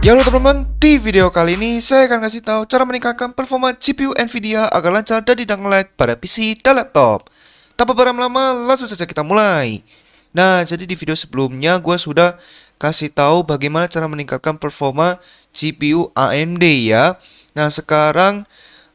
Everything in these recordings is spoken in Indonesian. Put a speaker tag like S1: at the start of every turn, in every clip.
S1: Ya halo teman-teman, di video kali ini saya akan kasih tahu cara meningkatkan performa GPU Nvidia agar lancar dan tidak nge pada PC dan laptop. Tanpa berlama-lama, langsung saja kita mulai. Nah, jadi di video sebelumnya gue sudah kasih tahu bagaimana cara meningkatkan performa GPU AMD ya. Nah, sekarang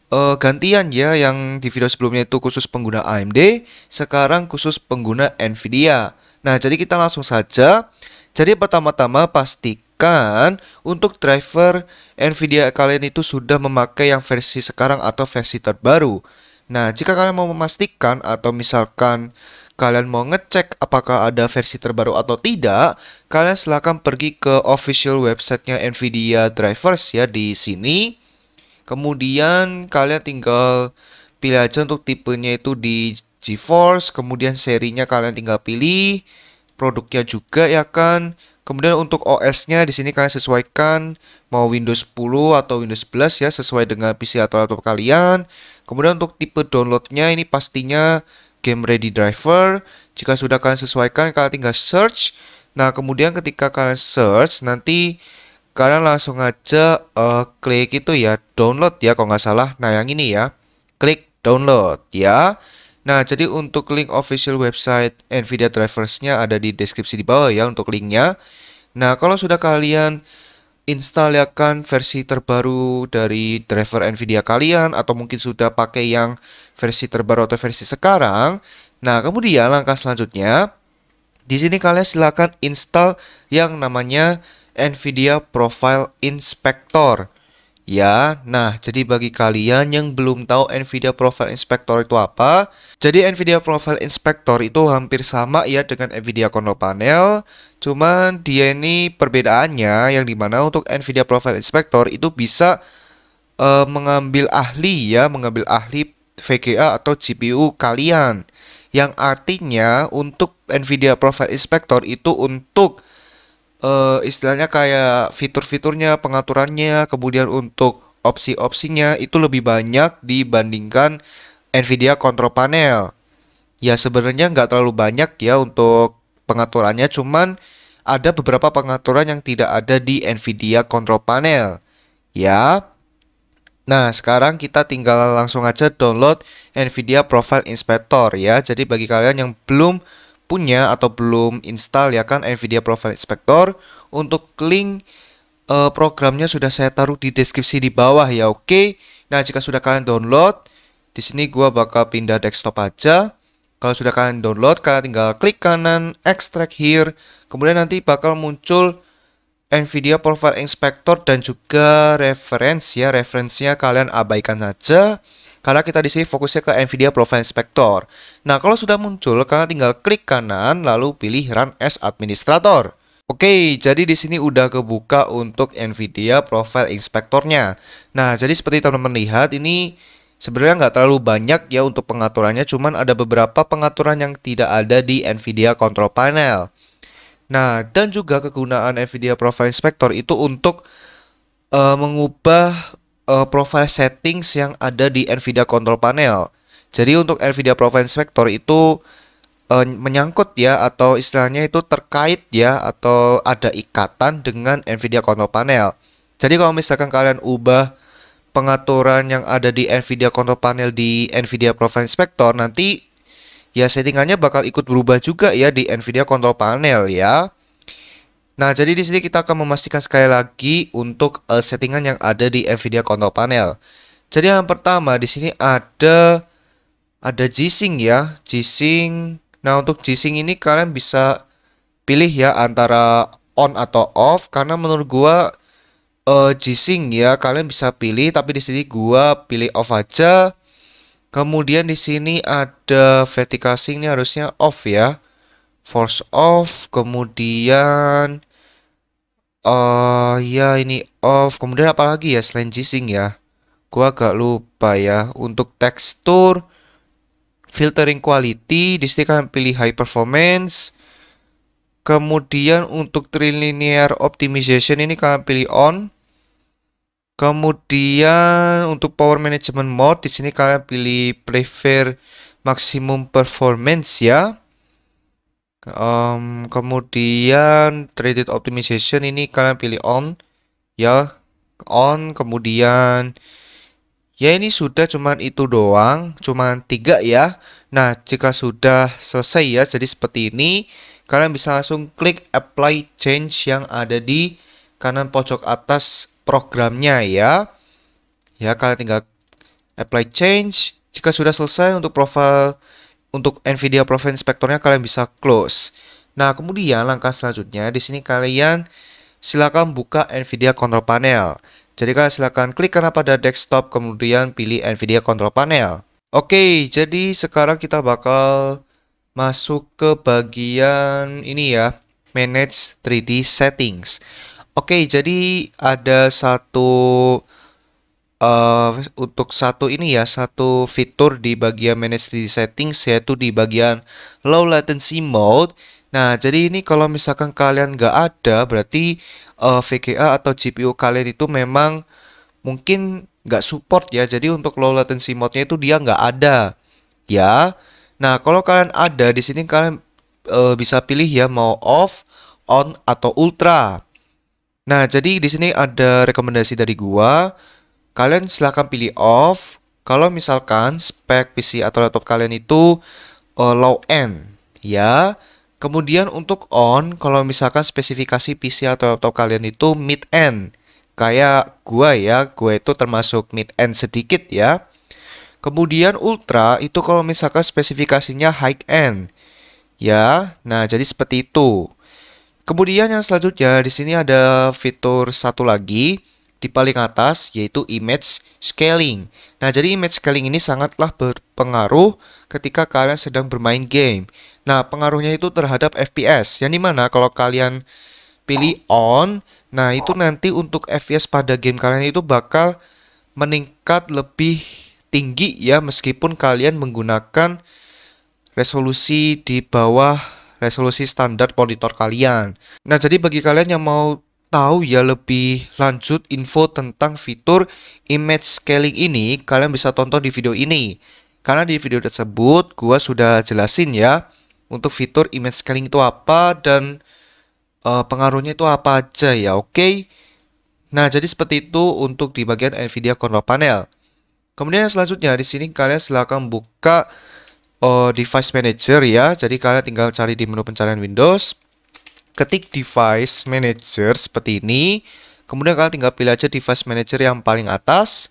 S1: uh, gantian ya yang di video sebelumnya itu khusus pengguna AMD, sekarang khusus pengguna Nvidia. Nah, jadi kita langsung saja. Jadi pertama-tama pastikan Bahkan untuk driver Nvidia kalian itu sudah memakai yang versi sekarang atau versi terbaru. Nah, jika kalian mau memastikan atau misalkan kalian mau ngecek apakah ada versi terbaru atau tidak, kalian silahkan pergi ke official websitenya Nvidia Drivers ya di sini. Kemudian kalian tinggal pilih aja untuk tipenya itu di GeForce, kemudian serinya kalian tinggal pilih, produknya juga ya kan. Kemudian untuk OS-nya di sini kalian sesuaikan mau Windows 10 atau Windows 11 ya sesuai dengan PC atau laptop kalian. Kemudian untuk tipe downloadnya ini pastinya game ready driver. Jika sudah kalian sesuaikan kalian tinggal search. Nah kemudian ketika kalian search nanti kalian langsung aja uh, klik itu ya download ya kalau nggak salah. Nah yang ini ya klik download ya. Nah, jadi untuk link official website NVIDIA drivers-nya ada di deskripsi di bawah ya untuk linknya. Nah, kalau sudah kalian install ya kan versi terbaru dari driver NVIDIA kalian atau mungkin sudah pakai yang versi terbaru atau versi sekarang. Nah, kemudian langkah selanjutnya di sini kalian silakan install yang namanya NVIDIA Profile Inspector. Ya, nah jadi bagi kalian yang belum tahu NVIDIA Profile Inspector itu apa, jadi NVIDIA Profile Inspector itu hampir sama ya dengan NVIDIA Kono Panel, cuman dia ini perbedaannya yang dimana untuk NVIDIA Profile Inspector itu bisa uh, mengambil ahli ya, mengambil ahli VGA atau GPU kalian, yang artinya untuk NVIDIA Profile Inspector itu untuk uh, istilahnya kayak fitur-fiturnya, pengaturannya, kemudian untuk opsi-opsinya itu lebih banyak dibandingkan Nvidia Control Panel. Ya sebenarnya nggak terlalu banyak ya untuk pengaturannya, cuman ada beberapa pengaturan yang tidak ada di Nvidia Control Panel. Ya. Nah, sekarang kita tinggal langsung aja download Nvidia Profile Inspector ya. Jadi bagi kalian yang belum punya atau belum install ya kan Nvidia Profile Inspector, untuk link uh, programnya sudah saya taruh di deskripsi di bawah ya, oke. Okay? Nah, jika sudah kalian download, di sini gua bakal pindah desktop aja. Kalau sudah kalian download, kalian tinggal klik kanan extract here. Kemudian nanti bakal muncul NVIDIA Profile Inspector dan juga reference ya. Referensinya kalian abaikan aja karena kita di sini fokusnya ke NVIDIA Profile Inspector. Nah, kalau sudah muncul, kalian tinggal klik kanan lalu pilih Run as Administrator. Oke, jadi di sini udah kebuka untuk NVIDIA Profile Inspectornya. Nah, jadi seperti teman-teman lihat ini sebenarnya nggak terlalu banyak ya untuk pengaturannya, cuman ada beberapa pengaturan yang tidak ada di NVIDIA Control Panel. Nah, dan juga kegunaan NVIDIA Profile Inspector itu untuk uh, mengubah uh, profile settings yang ada di NVIDIA Control Panel. Jadi untuk NVIDIA Profile Inspector itu uh, menyangkut ya atau istilahnya itu terkait ya atau ada ikatan dengan NVIDIA Control Panel. Jadi kalau misalkan kalian ubah pengaturan yang ada di NVIDIA Control Panel di NVIDIA Profile Inspector nanti ya settingannya bakal ikut berubah juga ya di NVIDIA Control Panel ya. Nah, jadi di sini kita akan memastikan sekali lagi untuk uh, settingan yang ada di Nvidia Control Panel. Jadi yang pertama di sini ada ada G-Sync ya, G-Sync. Nah, untuk G-Sync ini kalian bisa pilih ya antara on atau off karena menurut gua uh, G-Sync ya, kalian bisa pilih tapi di sini gua pilih off aja. Kemudian di sini ada vertical sync ini harusnya off ya force off kemudian uh, ya ini off kemudian apa lagi ya selain jising ya gua agak lupa ya untuk tekstur filtering quality di sini kalian pilih high performance kemudian untuk trilinear optimization ini kalian pilih on kemudian untuk power management mode di sini kalian pilih prefer maximum performance ya um, kemudian traded optimization ini kalian pilih on ya on kemudian ya ini sudah cuman itu doang cuman tiga ya nah jika sudah selesai ya jadi seperti ini kalian bisa langsung klik apply change yang ada di kanan pojok atas programnya ya ya kalian tinggal apply change jika sudah selesai untuk profile untuk NVIDIA Profile Inspector-nya kalian bisa close. Nah, kemudian langkah selanjutnya di sini kalian silakan buka NVIDIA Control Panel. Jadi kalian silakan klik karena pada desktop kemudian pilih NVIDIA Control Panel. Oke, jadi sekarang kita bakal masuk ke bagian ini ya, Manage 3D Settings. Oke, jadi ada satu uh, untuk satu ini ya satu fitur di bagian manage di settings yaitu di bagian low latency mode Nah, jadi ini kalau misalkan kalian nggak ada, berarti uh, eh, VGA atau GPU kalian itu memang mungkin nggak support ya. Jadi untuk low latency mode-nya itu dia nggak ada, ya. Nah, kalau kalian ada di sini kalian uh, bisa pilih ya mau off, on atau ultra. Nah, jadi di sini ada rekomendasi dari gua. Kalian silahkan pilih off kalau misalkan spek PC atau laptop kalian itu uh, low end ya. Kemudian untuk on kalau misalkan spesifikasi PC atau laptop kalian itu mid end. Kayak gua ya, gua itu termasuk mid end sedikit ya. Kemudian ultra itu kalau misalkan spesifikasinya high end. Ya, nah jadi seperti itu. Kemudian yang selanjutnya di sini ada fitur satu lagi di paling atas yaitu image scaling. Nah, jadi image scaling ini sangatlah berpengaruh ketika kalian sedang bermain game. Nah, pengaruhnya itu terhadap FPS. Yang dimana kalau kalian pilih on, nah itu nanti untuk FPS pada game kalian itu bakal meningkat lebih tinggi ya meskipun kalian menggunakan resolusi di bawah resolusi standar monitor kalian. Nah, jadi bagi kalian yang mau tahu ya lebih lanjut info tentang fitur image scaling ini, kalian bisa tonton di video ini. Karena di video tersebut gua sudah jelasin ya untuk fitur image scaling itu apa dan uh, pengaruhnya itu apa aja ya, oke? Okay? Nah, jadi seperti itu untuk di bagian Nvidia Control Panel. Kemudian yang selanjutnya di sini kalian silahkan buka uh, Device Manager ya. Jadi kalian tinggal cari di menu pencarian Windows ketik device manager seperti ini. Kemudian kalian tinggal pilih aja device manager yang paling atas.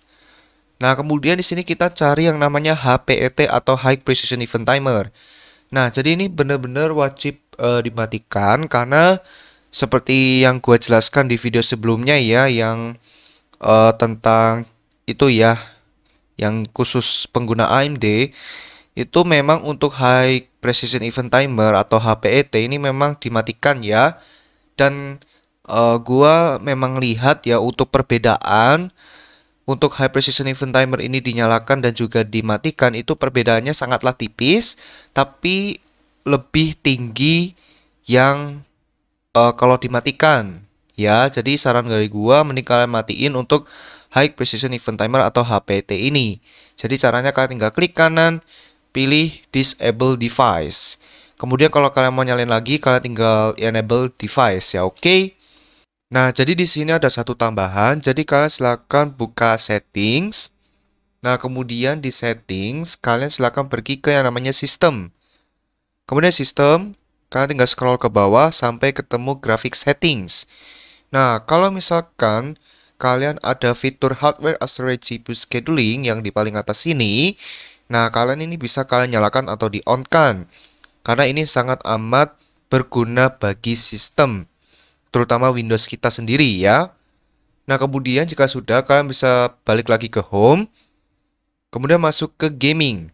S1: Nah, kemudian di sini kita cari yang namanya HPET atau High Precision Event Timer. Nah, jadi ini benar-benar wajib e, dimatikan karena seperti yang gue jelaskan di video sebelumnya ya, yang e, tentang itu ya, yang khusus pengguna AMD, itu memang untuk high precision event timer atau HPET ini memang dimatikan ya dan uh, gua memang lihat ya untuk perbedaan untuk high precision event timer ini dinyalakan dan juga dimatikan itu perbedaannya sangatlah tipis tapi lebih tinggi yang uh, kalau dimatikan ya jadi saran dari gua mending kalian matiin untuk high precision event timer atau HPT e ini jadi caranya kalian tinggal klik kanan pilih disable device. Kemudian kalau kalian mau nyalain lagi, kalian tinggal enable device ya, oke? Okay? Nah, jadi di sini ada satu tambahan. Jadi kalian silakan buka settings. Nah, kemudian di settings, kalian silakan pergi ke yang namanya sistem. Kemudian sistem, kalian tinggal scroll ke bawah sampai ketemu graphic settings. Nah, kalau misalkan kalian ada fitur hardware as GPU scheduling yang di paling atas ini, Nah, kalian ini bisa kalian nyalakan atau di-on-kan. Karena ini sangat amat berguna bagi sistem, terutama Windows kita sendiri ya. Nah, kemudian jika sudah, kalian bisa balik lagi ke home, kemudian masuk ke gaming,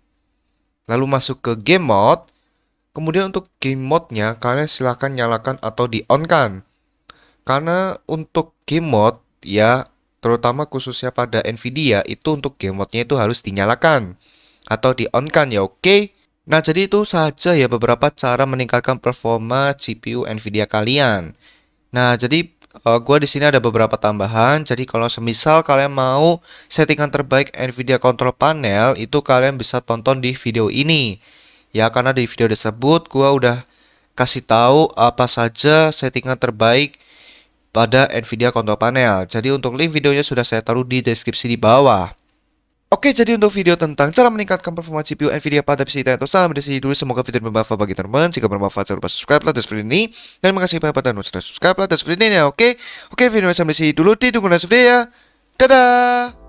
S1: lalu masuk ke game mode, Kemudian untuk game mode-nya kalian silahkan nyalakan atau di-on-kan. Karena untuk game mode ya terutama khususnya pada Nvidia itu untuk game mode-nya itu harus dinyalakan atau di on kan ya oke. Okay? Nah, jadi itu saja ya beberapa cara meningkatkan performa GPU Nvidia kalian. Nah, jadi uh, eh, gue di sini ada beberapa tambahan. Jadi kalau semisal kalian mau settingan terbaik Nvidia Control Panel, itu kalian bisa tonton di video ini. Ya, karena di video tersebut gue udah kasih tahu apa saja settingan terbaik pada Nvidia Control Panel. Jadi untuk link videonya sudah saya taruh di deskripsi di bawah. Oke, jadi untuk video tentang cara meningkatkan performa CPU NVIDIA pada PC Titan sampai di sini dulu. Semoga video bermanfaat bagi teman-teman. Jika bermanfaat, jangan lupa subscribe lah video ini. Dan terima kasih banyak pada sudah subscribe lah video ini ya, oke? Oke, video sampai di sini dulu. Ditunggu next video ya. Dadah!